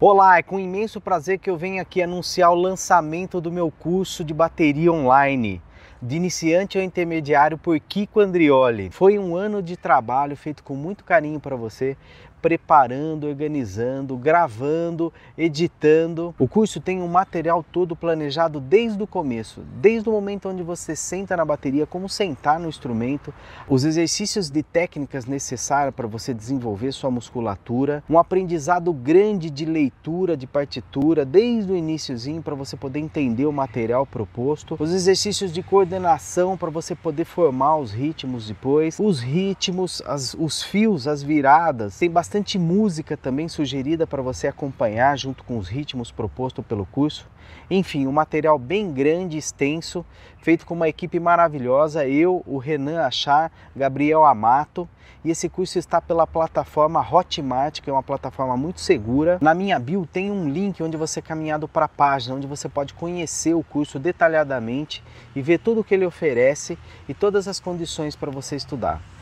Olá, é com imenso prazer que eu venho aqui anunciar o lançamento do meu curso de bateria online de iniciante ao intermediário por Kiko Andrioli. Foi um ano de trabalho feito com muito carinho para você, preparando, organizando, gravando, editando. O curso tem um material todo planejado desde o começo, desde o momento onde você senta na bateria, como sentar no instrumento, os exercícios de técnicas necessárias para você desenvolver sua musculatura, um aprendizado grande de leitura de partitura desde o iníciozinho para você poder entender o material proposto, os exercícios de coordenação coordenação para você poder formar os ritmos depois. Os ritmos, as, os fios, as viradas. Tem bastante música também sugerida para você acompanhar junto com os ritmos proposto pelo curso. Enfim, um material bem grande, extenso, feito com uma equipe maravilhosa. Eu, o Renan Achar, Gabriel Amato. E esse curso está pela plataforma Hotmart, que é uma plataforma muito segura. Na minha bio tem um link onde você é caminhado para a página, onde você pode conhecer o curso detalhadamente e ver tudo tudo que ele oferece e todas as condições para você estudar.